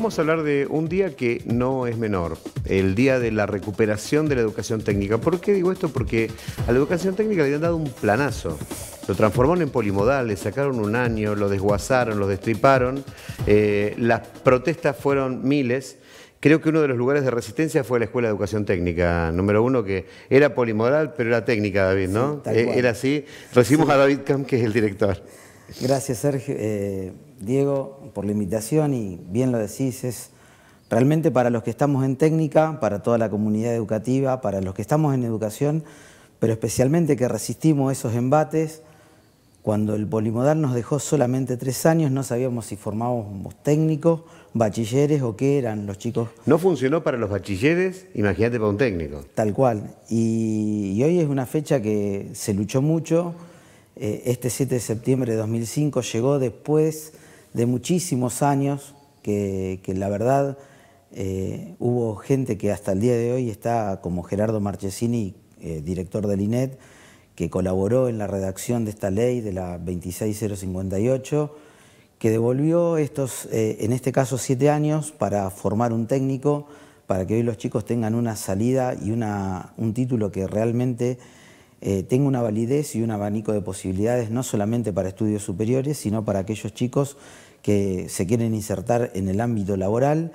Vamos a hablar de un día que no es menor, el día de la recuperación de la educación técnica. ¿Por qué digo esto? Porque a la educación técnica le habían dado un planazo. Lo transformaron en polimodal, le sacaron un año, lo desguazaron, lo destriparon. Eh, las protestas fueron miles. Creo que uno de los lugares de resistencia fue la Escuela de Educación Técnica, número uno, que era polimodal, pero era técnica, David, ¿no? Eh, era así. Recibimos a David Camp, que es el director. Gracias, Sergio. Eh, Diego, por la invitación y bien lo decís, es realmente para los que estamos en técnica, para toda la comunidad educativa, para los que estamos en educación, pero especialmente que resistimos esos embates. Cuando el polimodal nos dejó solamente tres años, no sabíamos si formábamos técnicos, bachilleres o qué eran los chicos. No funcionó para los bachilleres, imagínate para un técnico. Tal cual. y hoy es una fecha que se luchó mucho eh, este 7 de septiembre de 2005 llegó después de muchísimos años que, la verdad eh, hubo gente que hasta el día de hoy está como Gerardo Marchesini, eh, director del INET, que colaboró en la redacción de esta ley de la 26058, que devolvió estos, en este caso, siete años para formar un técnico, para que hoy los chicos tengan una salida y un título que realmente eh, tenga una validez y un abanico de posibilidades, no solamente para estudios superiores, sino para aquellos chicos que se quieren insertar en el ámbito laboral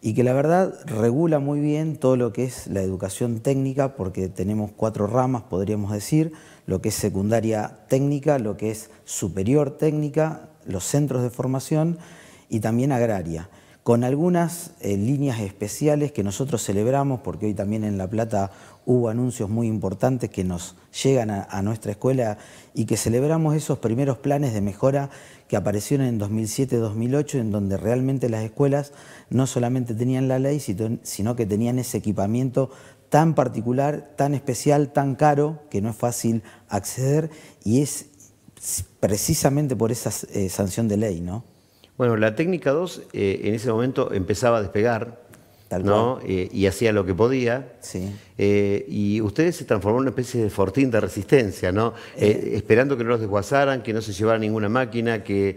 y que la verdad regula muy bien todo lo que es la educación técnica, porque tenemos cuatro ramas, podríamos decir, lo que es secundaria técnica, lo que es superior técnica, los centros de formación y también agraria con algunas eh, líneas especiales que nosotros celebramos, porque hoy también en La Plata hubo anuncios muy importantes que nos llegan a, nuestra escuela y que celebramos esos primeros planes de mejora que aparecieron en 2007-2008, en donde realmente las escuelas no solamente tenían la ley, sino que tenían ese equipamiento tan particular, tan especial, tan caro, que no es fácil acceder, y es precisamente por esa eh, sanción de ley, ¿no? Bueno, la técnica 2 eh, en ese momento empezaba a despegar, eh, y hacía lo que podía. Eh, y ustedes se transformaron en una especie de fortín de resistencia, ¿no? esperando que no los desguazaran, que no se llevara ninguna máquina, que,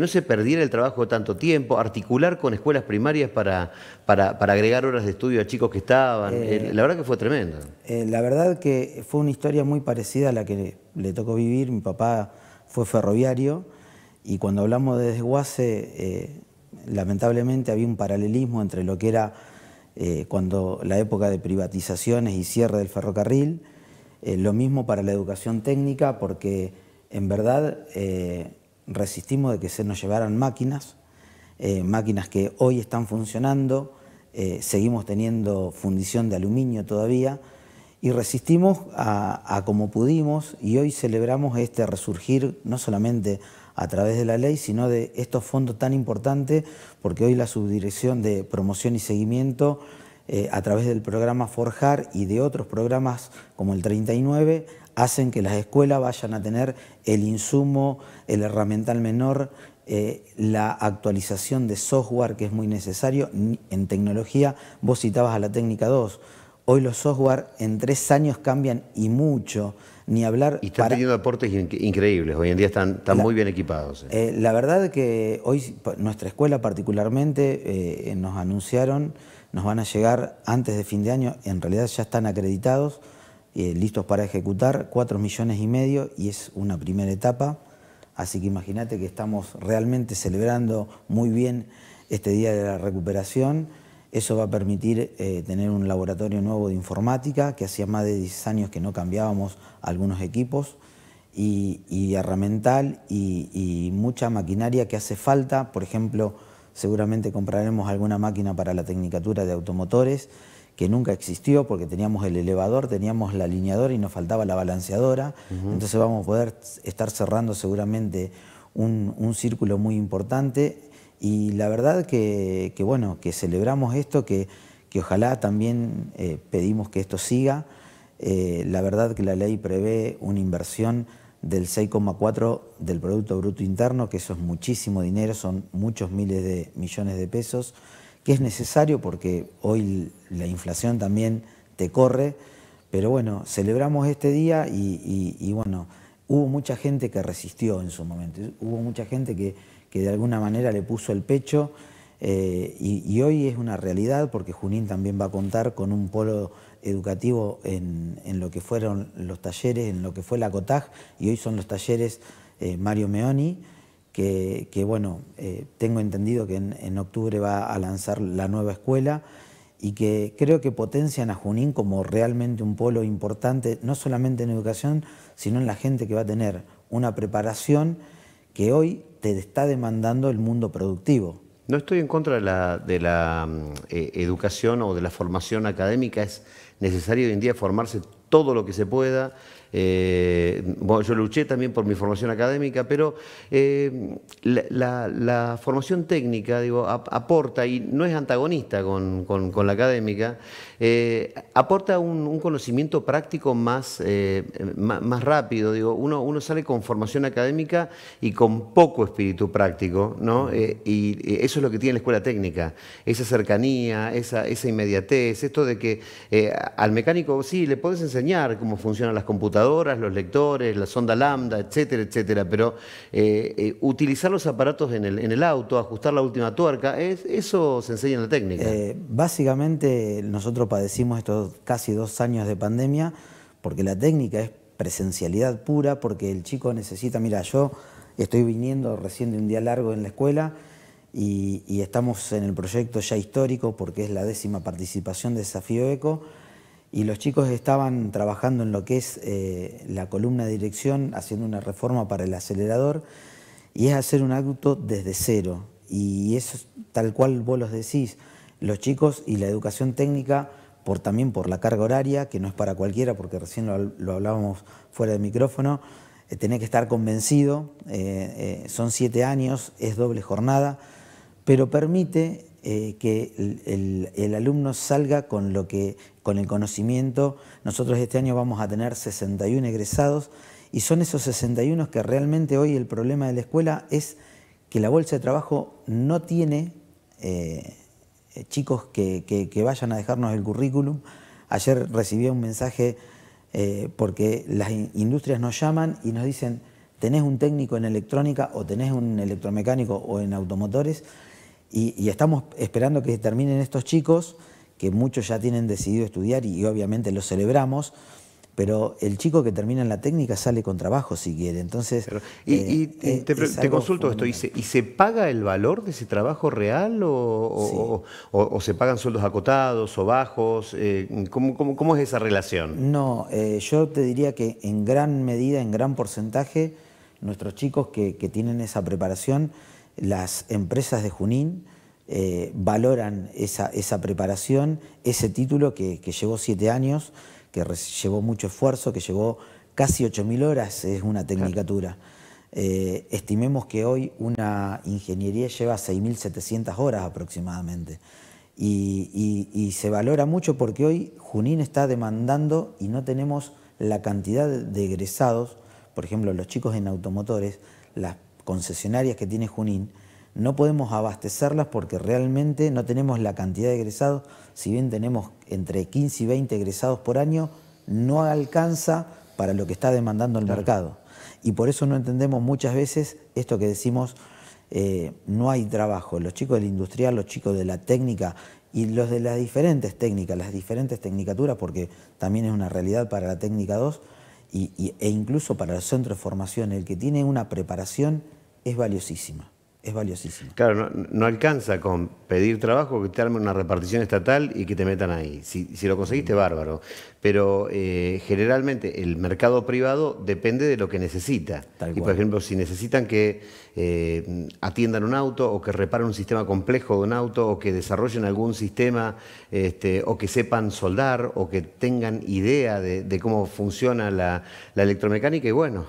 no se perdiera el trabajo de tanto tiempo, articular con escuelas primarias para, agregar horas de estudio a chicos que estaban. la verdad que fue tremendo. la verdad que fue una historia muy parecida a la que le tocó vivir. Mi papá fue ferroviario y cuando hablamos de desguace, eh, lamentablemente había un paralelismo entre lo que era eh, cuando la época de privatizaciones y cierre del ferrocarril, eh, lo mismo para la educación técnica, porque en verdad resistimos de que se nos llevaran máquinas, máquinas que hoy están funcionando, seguimos teniendo fundición de aluminio todavía, y resistimos a como pudimos y hoy celebramos este resurgir no solamente a través de la ley, sino de estos fondos tan importantes, porque hoy la subdirección de promoción y seguimiento, eh, a través del programa Forjar y de otros programas como el 39, hacen que las escuelas vayan a tener el insumo, el herramental menor, eh, la actualización de software que es muy necesario. En tecnología, vos citabas a la técnica 2. Hoy los software en tres años cambian y mucho ni hablar. Y están teniendo aportes increíbles, hoy en día están, muy bien equipados. Eh. Eh, la verdad que hoy nuestra escuela particularmente eh, nos anunciaron, nos van a llegar antes de fin de año, en realidad ya están acreditados, y listos para ejecutar, cuatro millones y medio y es una primera etapa, así que imagínate que estamos realmente celebrando muy bien este Día de la Recuperación eso va a permitir eh, tener un laboratorio nuevo de informática, que hacía más de 10 años que no cambiábamos algunos equipos, y, y herramental y, mucha maquinaria que hace falta. Por ejemplo, seguramente compraremos alguna máquina para la tecnicatura de automotores, que nunca existió porque teníamos el elevador, teníamos la alineadora y nos faltaba la balanceadora. Entonces vamos a poder estar cerrando seguramente un círculo muy importante y la verdad que, bueno, que celebramos esto, que, que ojalá también eh, pedimos que esto siga. Eh, la verdad que la ley prevé una inversión del 6,4 del Producto Bruto Interno, que eso es muchísimo dinero, son muchos miles de millones de pesos, que es necesario porque hoy la inflación también te corre, pero bueno, celebramos este día y, y bueno, hubo mucha gente que resistió en su momento, hubo mucha gente que que de alguna manera le puso el pecho eh, y, hoy es una realidad porque Junín también va a contar con un polo educativo en, lo que fueron los talleres, en lo que fue la COTAG y hoy son los talleres eh, Mario Meoni, que, bueno, eh, tengo entendido que en, octubre va a lanzar la nueva escuela y que creo que potencian a Junín como realmente un polo importante, no solamente en educación, sino en la gente que va a tener una preparación que hoy te está demandando el mundo productivo. No estoy en contra de la, mm, eh, educación o de la formación académica. Es necesario hoy en día formarse todo lo que se pueda. Eh, yo luché también por mi formación académica, pero eh, la, formación técnica digo, aporta, y no es antagonista con, la académica, eh, aporta un, conocimiento práctico más, más, rápido. Digo, uno, uno sale con formación académica y con poco espíritu práctico, y eso es lo que tiene la escuela técnica, esa cercanía, esa, esa inmediatez, esto de que al mecánico sí le puedes enseñar cómo funcionan las computadoras, los lectores, la sonda lambda, etcétera, etcétera. Pero eh, eh, utilizar los aparatos en el, auto, ajustar la última tuerca, eso se enseña en la técnica. Eh, básicamente nosotros padecimos estos casi dos años de pandemia porque la técnica es presencialidad pura, porque el chico necesita, mira, yo estoy viniendo recién de un día largo en la escuela. Y, y estamos en el proyecto ya histórico porque es la décima participación de Desafío ECO y los chicos estaban trabajando en lo que es eh, la columna de dirección, haciendo una reforma para el acelerador, y es hacer un auto desde cero. Y eso es tal cual vos los decís, los chicos y la educación técnica, por, también por la carga horaria, que no es para cualquiera, porque recién lo, hablábamos fuera del micrófono, eh, tenés que estar convencido, eh, son siete años, es doble jornada, pero permite eh, que el, alumno salga con, lo con el conocimiento. Nosotros este año vamos a tener 61 egresados y son esos 61 que realmente hoy el problema de la escuela es que la bolsa de trabajo no tiene eh, chicos que, vayan a dejarnos el currículum. Ayer recibí un mensaje eh, porque las industrias nos llaman y nos dicen, tenés un técnico en electrónica o tenés un electromecánico o en automotores y, estamos esperando que terminen estos chicos, que muchos ya tienen decidido estudiar y, obviamente los celebramos, pero el chico que termina en la técnica sale con trabajo si quiere. Entonces, eh, y, te, consulto esto, ¿y se, ¿y se, paga el valor de ese trabajo real o, se pagan sueldos acotados o bajos? Eh, ¿cómo, es esa relación? No, eh, yo te diría que en gran medida, en gran porcentaje, nuestros chicos que, que tienen esa preparación, las empresas de Junín eh, valoran esa, esa, preparación, ese título que, llevó siete años, que llevó mucho esfuerzo, que llevó casi 8.000 horas, es una tecnicatura. Eh, estimemos que hoy una ingeniería lleva 6.700 horas aproximadamente. Y, y, se valora mucho porque hoy Junín está demandando y no tenemos la cantidad de egresados, por ejemplo, los chicos en automotores, las concesionarias que tiene Junín, no podemos abastecerlas porque realmente no tenemos la cantidad de egresados, si bien tenemos entre 15 y 20 egresados por año, no alcanza para lo que está demandando el mercado. Y por eso no entendemos muchas veces esto que decimos, eh, no hay trabajo. Los chicos del industrial, los chicos de la técnica y los de las diferentes técnicas, las diferentes tecnicaturas, porque también es una realidad para la técnica 2, e incluso para el centro de formación, el que tiene una preparación es valiosísima. Es valiosísima. Claro, no, alcanza con pedir trabajo que te armen una repartición estatal y que te metan ahí. Si, lo conseguiste, mm. bárbaro. Pero eh, generalmente el mercado privado depende de lo que necesita. y por ejemplo, si necesitan que eh, atiendan un auto o que reparen un sistema complejo de un auto o que desarrollen algún sistema este, o que sepan soldar o que tengan idea de, cómo funciona la electromecánica y bueno,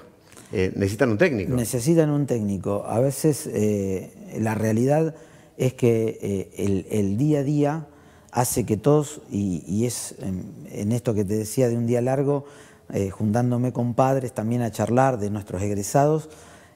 eh, necesitan un técnico. Necesitan un técnico. A veces eh, la realidad es que eh, el, día a día hace que todos, y, es en, em, en, esto que te decía de un día largo, juntándome con padres también a charlar de nuestros egresados,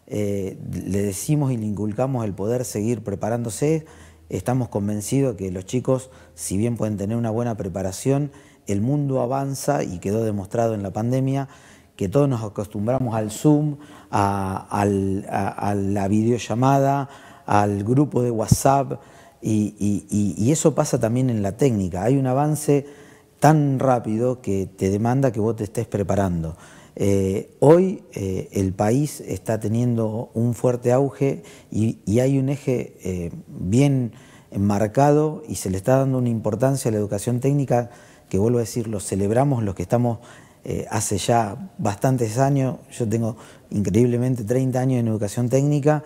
le decimos y le inculcamos el poder seguir preparándose. Estamos convencidos que los chicos, si bien pueden tener una buena preparación, el mundo avanza y quedó demostrado en la pandemia que todos nos acostumbramos al Zoom, a, la videollamada, al grupo de WhatsApp, y, eso pasa también en la técnica. Hay un avance tan rápido que te demanda que vos te estés preparando. Eh, hoy eh, el país está teniendo un fuerte auge y, hay un eje eh, bien marcado y se le está dando una importancia a la educación técnica que vuelvo a decir, lo celebramos los que estamos eh, hace ya bastantes años, yo tengo increíblemente 30 años en educación técnica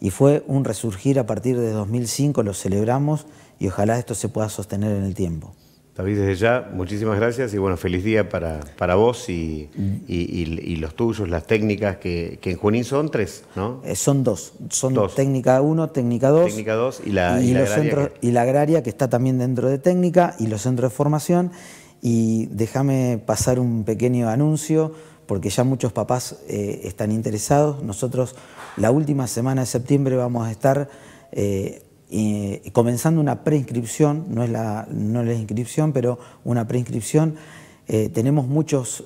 y fue un resurgir a partir de 2005, lo celebramos y ojalá esto se pueda sostener en el tiempo. David, desde ya, muchísimas gracias y bueno, feliz día para, para vos y, mm. los tuyos, las técnicas que, en Junín son tres, ¿no? Eh, son dos, son dos. técnica 1, técnica 2. y la, y, y la agraria que está también dentro de técnica y los centros de formación y déjame pasar un pequeño anuncio, porque ya muchos papás eh, están interesados. Nosotros la última semana de septiembre vamos a estar eh, eh, comenzando una preinscripción, no la, no es la inscripción, pero una preinscripción. tenemos muchos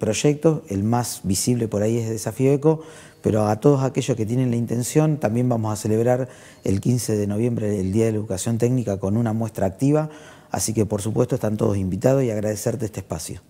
proyectos, el más visible por ahí es Desafío Eco, pero a todos aquellos que tienen la intención, también vamos a celebrar el 15 de noviembre el Día de la Educación Técnica con una muestra activa Así que por supuesto están todos invitados y agradecerte este espacio.